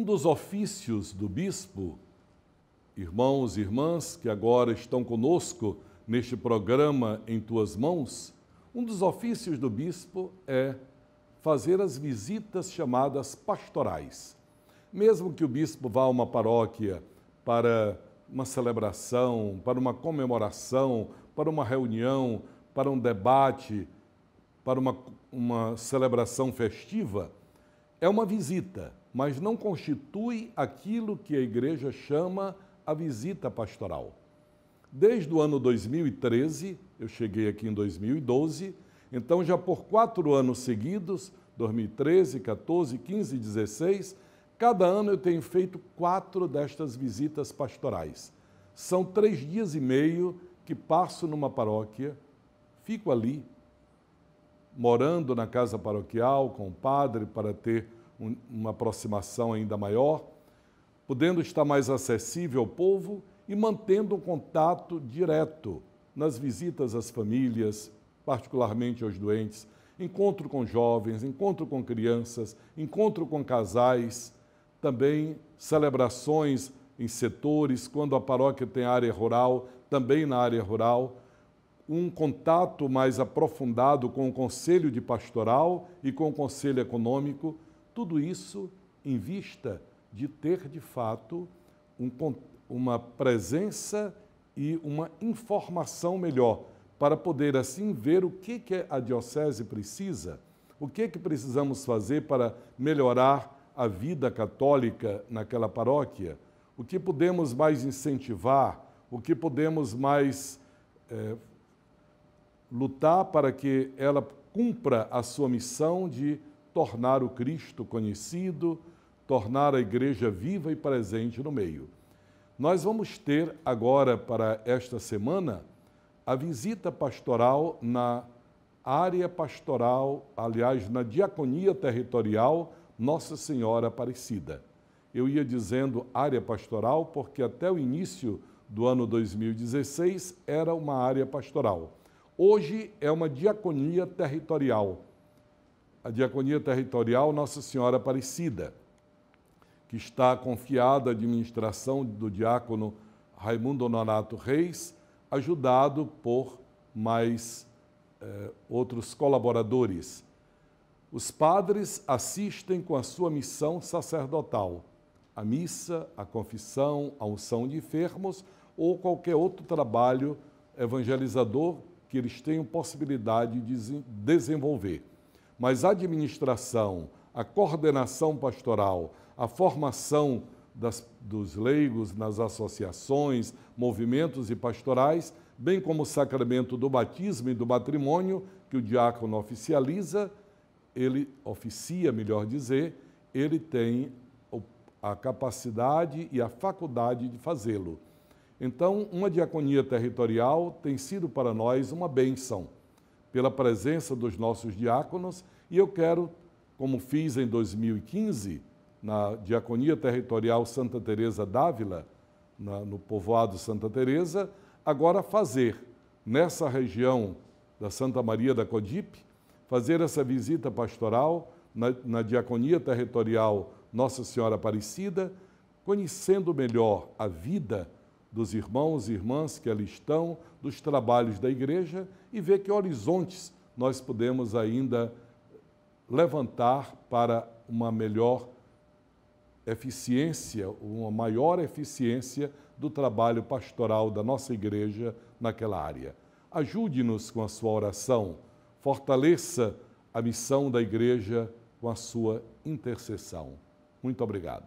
Um dos ofícios do bispo, irmãos e irmãs que agora estão conosco neste programa Em Tuas Mãos, um dos ofícios do bispo é fazer as visitas chamadas pastorais. Mesmo que o bispo vá a uma paróquia para uma celebração, para uma comemoração, para uma reunião, para um debate, para uma, uma celebração festiva, é uma visita, mas não constitui aquilo que a igreja chama a visita pastoral. Desde o ano 2013, eu cheguei aqui em 2012, então já por quatro anos seguidos, 2013, 14, 15 e 16, cada ano eu tenho feito quatro destas visitas pastorais. São três dias e meio que passo numa paróquia, fico ali morando na casa paroquial com o padre para ter um, uma aproximação ainda maior, podendo estar mais acessível ao povo e mantendo o contato direto nas visitas às famílias, particularmente aos doentes, encontro com jovens, encontro com crianças, encontro com casais, também celebrações em setores, quando a paróquia tem área rural, também na área rural um contato mais aprofundado com o Conselho de Pastoral e com o Conselho Econômico, tudo isso em vista de ter, de fato, um, uma presença e uma informação melhor, para poder assim ver o que, que a Diocese precisa, o que, que precisamos fazer para melhorar a vida católica naquela paróquia, o que podemos mais incentivar, o que podemos mais. Eh, lutar para que ela cumpra a sua missão de tornar o Cristo conhecido, tornar a igreja viva e presente no meio. Nós vamos ter agora para esta semana a visita pastoral na área pastoral, aliás, na diaconia territorial Nossa Senhora Aparecida. Eu ia dizendo área pastoral porque até o início do ano 2016 era uma área pastoral. Hoje é uma diaconia territorial. A diaconia territorial Nossa Senhora Aparecida, que está confiada à administração do diácono Raimundo Nonato Reis, ajudado por mais eh, outros colaboradores. Os padres assistem com a sua missão sacerdotal, a missa, a confissão, a unção de enfermos ou qualquer outro trabalho evangelizador que eles tenham possibilidade de desenvolver. Mas a administração, a coordenação pastoral, a formação das, dos leigos nas associações, movimentos e pastorais, bem como o sacramento do batismo e do matrimônio, que o diácono oficializa, ele oficia, melhor dizer, ele tem a capacidade e a faculdade de fazê-lo. Então, uma diaconia territorial tem sido para nós uma benção, pela presença dos nossos diáconos, e eu quero, como fiz em 2015, na Diaconia Territorial Santa Teresa d'Ávila, no povoado Santa Teresa, agora fazer nessa região da Santa Maria da Codipe, fazer essa visita pastoral na, na Diaconia Territorial Nossa Senhora Aparecida, conhecendo melhor a vida dos irmãos e irmãs que ali estão, dos trabalhos da igreja e ver que horizontes nós podemos ainda levantar para uma melhor eficiência, uma maior eficiência do trabalho pastoral da nossa igreja naquela área. Ajude-nos com a sua oração, fortaleça a missão da igreja com a sua intercessão. Muito obrigado.